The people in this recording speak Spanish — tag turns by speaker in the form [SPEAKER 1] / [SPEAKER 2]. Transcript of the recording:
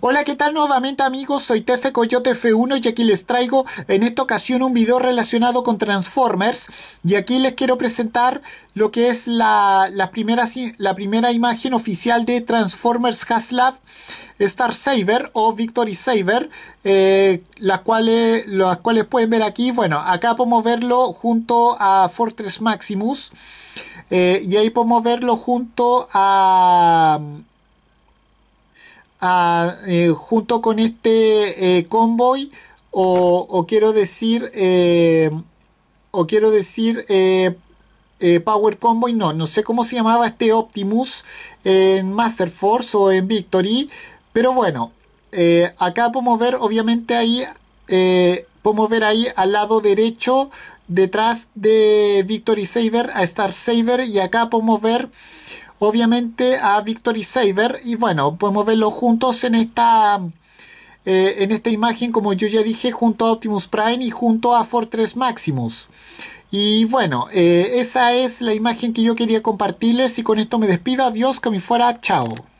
[SPEAKER 1] Hola, ¿qué tal nuevamente amigos? Soy Tefe Coyote F1 y aquí les traigo en esta ocasión un video relacionado con Transformers y aquí les quiero presentar lo que es la, primera, la primera imagen oficial de Transformers HasLab Star Saber o Victory Saber, eh, las, cuales, eh, las cuales pueden ver aquí, bueno, acá podemos verlo junto a Fortress Maximus eh, y ahí podemos verlo junto a... Eh, junto con este eh, convoy o, quiero decir eh, o quiero decir Power Convoy no, no sé cómo se llamaba este Optimus en Master Force o en Victory pero bueno acá podemos ver obviamente ahí podemos ver ahí al lado derecho detrás de Victory Saber a Star Saber y acá podemos ver obviamente a Victory Saber y bueno, podemos verlo juntos en esta eh, en esta imagen como yo ya dije junto a Optimus Prime y junto a Fortress Maximus y bueno, eh, esa es la imagen que yo quería compartirles y con esto me despido, adiós, que me fuera, chao